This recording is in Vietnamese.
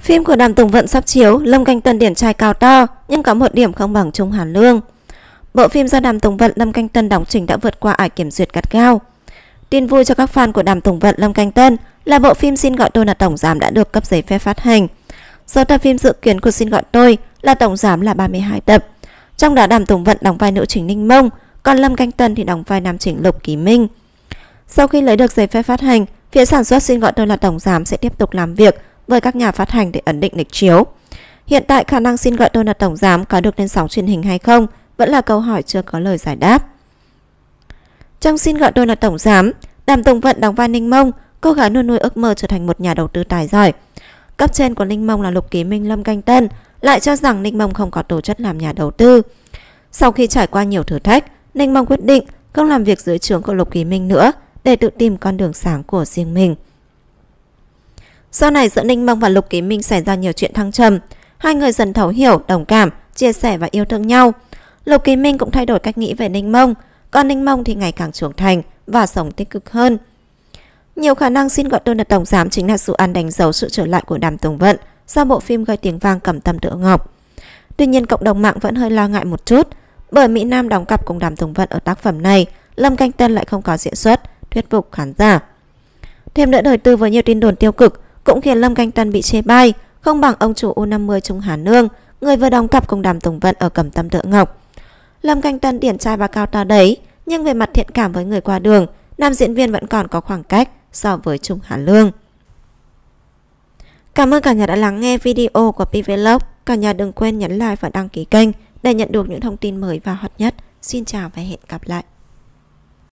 Phim của Đàm Tùng Vận sắp chiếu, Lâm Canh Tân điển trai cao to, nhưng có một điểm không bằng Trung Hàn Lương. Bộ phim do Đàm Tùng Vận, Lâm Canh Tân đóng trình đã vượt qua ải kiểm duyệt gắt gao. Tin vui cho các fan của Đàm Tùng Vận, Lâm Canh Tân là bộ phim Xin gọi tôi là tổng giám đã được cấp giấy phép phát hành. Số tập phim dự kiến của Xin gọi tôi là tổng giám là 32 tập. Trong đó Đàm Tùng Vận đóng vai nữ chính Ninh Mông, còn Lâm Canh Tân thì đóng vai nam chính Lục Kỳ Minh. Sau khi lấy được giấy phép phát hành, phía sản xuất Xin gọi tôi là tổng giám sẽ tiếp tục làm việc với các nhà phát hành để ấn định lịch chiếu. Hiện tại khả năng xin gọi Donald Tổng Giám có được lên sóng truyền hình hay không vẫn là câu hỏi chưa có lời giải đáp. Trong xin gọi Donald Tổng Giám, Đàm Tùng Vận đóng vai Ninh Mông, cô gái nuôi nuôi ước mơ trở thành một nhà đầu tư tài giỏi. Cấp trên của Ninh Mông là Lục Ký Minh Lâm Canh Tân, lại cho rằng Ninh Mông không có tổ chất làm nhà đầu tư. Sau khi trải qua nhiều thử thách, Ninh Mông quyết định không làm việc dưới trướng của Lục Ký Minh nữa để tự tìm con đường sáng của riêng mình. Sau này giữa Ninh Mông và Lục Ký Minh xảy ra nhiều chuyện thăng trầm. Hai người dần thấu hiểu, đồng cảm, chia sẻ và yêu thương nhau. Lục Ký Minh cũng thay đổi cách nghĩ về Ninh Mông, còn Ninh Mông thì ngày càng trưởng thành và sống tích cực hơn. Nhiều khả năng xin gọi tôi là tổng giám chính là sự ăn đánh dấu sự trở lại của Đàm Tùng Vận sau bộ phim gây tiếng vang cầm tâm tựa ngọc. Tuy nhiên cộng đồng mạng vẫn hơi lo ngại một chút bởi Mỹ Nam đóng cặp cùng Đàm Tùng Vận ở tác phẩm này, Lâm Canh Tân lại không có diễn xuất, thuyết phục khán giả. Thêm nữa đời tư với nhiều tin đồn tiêu cực cũng khiến Lâm Canh Tân bị chê bai, không bằng ông chủ U50 Trung Hà Nương, người vừa đóng cặp cùng Đàm Tùng Vận ở Cẩm Tâm Thượng Ngọc. Lâm Canh Tân điển trai và cao to đấy, nhưng về mặt thiện cảm với người qua đường, nam diễn viên vẫn còn có khoảng cách so với Trung Hà Lương. Cảm ơn cả nhà đã lắng nghe video của PVlog. Cả nhà đừng quên nhấn like và đăng ký kênh để nhận được những thông tin mới và hot nhất. Xin chào và hẹn gặp lại.